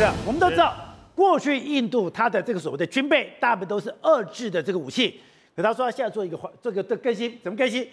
的，我们都知道，过去印度它的这个所谓的军备大部分都是二制的这个武器，可他说他现在做一个换这个的更新，怎么更新？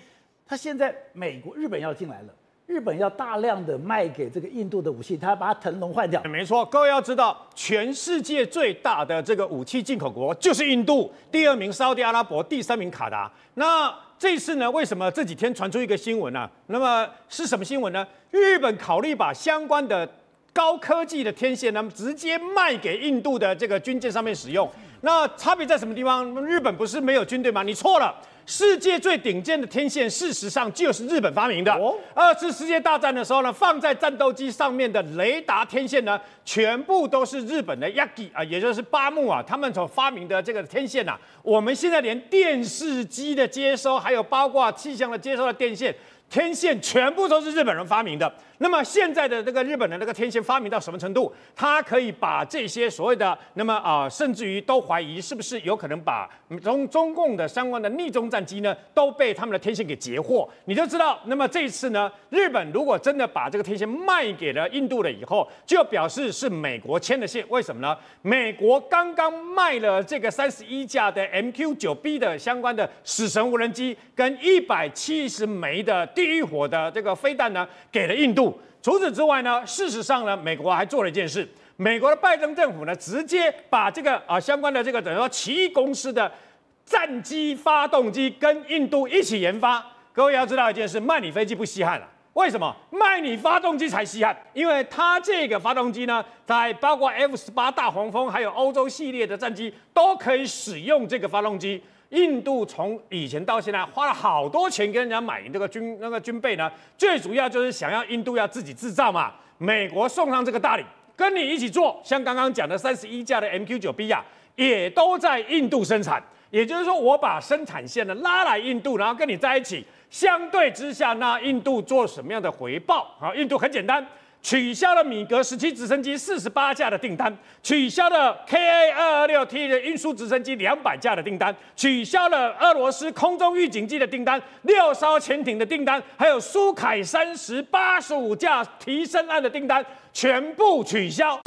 他现在美国、日本要进来了，日本要大量的卖给这个印度的武器，他把它腾笼换掉。没错，各位要知道，全世界最大的这个武器进口国就是印度，第二名沙特阿拉伯，第三名卡达。那这次呢，为什么这几天传出一个新闻呢？那么是什么新闻呢？日本考虑把相关的。高科技的天线呢，直接卖给印度的这个军舰上面使用。那差别在什么地方？日本不是没有军队吗？你错了。世界最顶尖的天线，事实上就是日本发明的。二次世界大战的时候呢，放在战斗机上面的雷达天线呢，全部都是日本的 Yagi 啊，也就是八木啊，他们所发明的这个天线呐。我们现在连电视机的接收，还有包括气象的接收的电线。天线全部都是日本人发明的。那么现在的这个日本的那个天线发明到什么程度？它可以把这些所谓的那么啊，甚至于都怀疑是不是有可能把中中共的相关的逆中战机呢，都被他们的天线给截获。你就知道，那么这一次呢，日本如果真的把这个天线卖给了印度了以后，就表示是美国牵的线。为什么呢？美国刚刚卖了这个三十一架的 MQ9B 的相关的死神无人机，跟一百七十枚的。地狱火的这个飞弹呢，给了印度。除此之外呢，事实上呢，美国还做了一件事。美国的拜登政府呢，直接把这个啊相关的这个等于说奇公司的战机发动机跟印度一起研发。各位要知道一件事，卖你飞机不稀罕了。为什么卖你发动机才稀罕？因为它这个发动机呢，在包括 F 十八大黄蜂，还有欧洲系列的战机，都可以使用这个发动机。印度从以前到现在花了好多钱跟人家买这个军那个军备呢，最主要就是想要印度要自己制造嘛。美国送上这个大礼，跟你一起做。像刚刚讲的三十一架的 MQ 九 B 啊，也都在印度生产。也就是说，我把生产线呢拉来印度，然后跟你在一起。相对之下，那印度做什么样的回报好，印度很简单，取消了米格十七直升机四十八架的订单，取消了 KA 二二六 T 的运输直升机两百架的订单，取消了俄罗斯空中预警机的订单，六艘潜艇的订单，还有苏凯三十八十五架提升案的订单，全部取消。